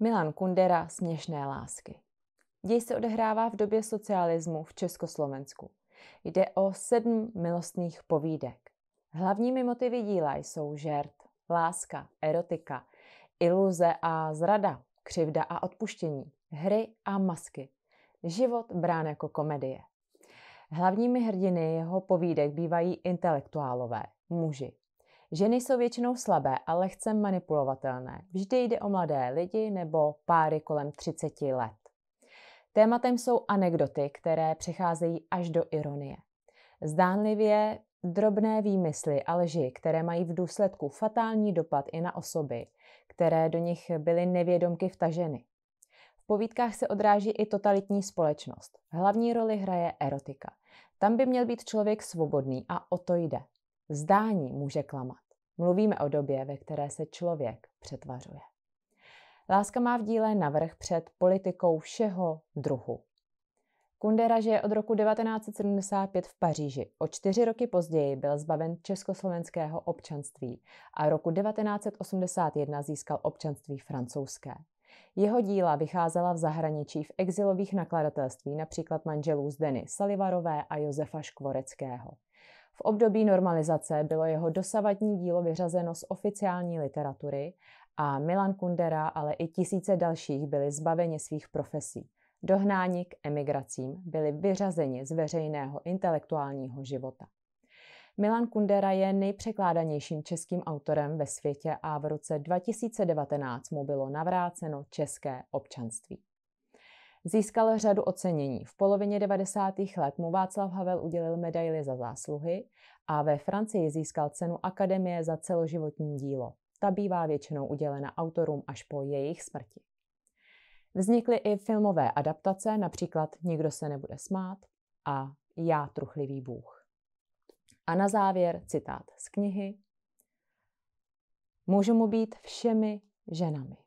Milan Kundera Směšné lásky. Děj se odehrává v době socialismu v Československu. Jde o sedm milostných povídek. Hlavními motivy díla jsou žert, láska, erotika, iluze a zrada, křivda a odpuštění, hry a masky. Život brán jako komedie. Hlavními hrdiny jeho povídek bývají intelektuálové, muži, Ženy jsou většinou slabé a lehce manipulovatelné. Vždy jde o mladé lidi nebo páry kolem 30 let. Tématem jsou anekdoty, které přecházejí až do ironie. Zdánlivě drobné výmysly a lži, které mají v důsledku fatální dopad i na osoby, které do nich byly nevědomky vtaženy. V povídkách se odráží i totalitní společnost. Hlavní roli hraje erotika. Tam by měl být člověk svobodný a o to jde. Zdání může klamat. Mluvíme o době, ve které se člověk přetvařuje. Láska má v díle navrh před politikou všeho druhu. Kundera žije od roku 1975 v Paříži. O čtyři roky později byl zbaven československého občanství a roku 1981 získal občanství francouzské. Jeho díla vycházela v zahraničí v exilových nakladatelství, například manželů z Deny Salivarové a Josefa Škvoreckého. V období normalizace bylo jeho dosavadní dílo vyřazeno z oficiální literatury a Milan Kundera, ale i tisíce dalších byli zbaveni svých profesí. Dohnáni k emigracím byli vyřazeni z veřejného intelektuálního života. Milan Kundera je nejpřekládanějším českým autorem ve světě a v roce 2019 mu bylo navráceno české občanství. Získal řadu ocenění. V polovině 90. let mu Václav Havel udělil medaili za zásluhy a ve Francii získal cenu Akademie za celoživotní dílo. Ta bývá většinou udělena autorům až po jejich smrti. Vznikly i filmové adaptace, například Nikdo se nebude smát a Já truchlivý bůh. A na závěr citát z knihy Můžu mu být všemi ženami.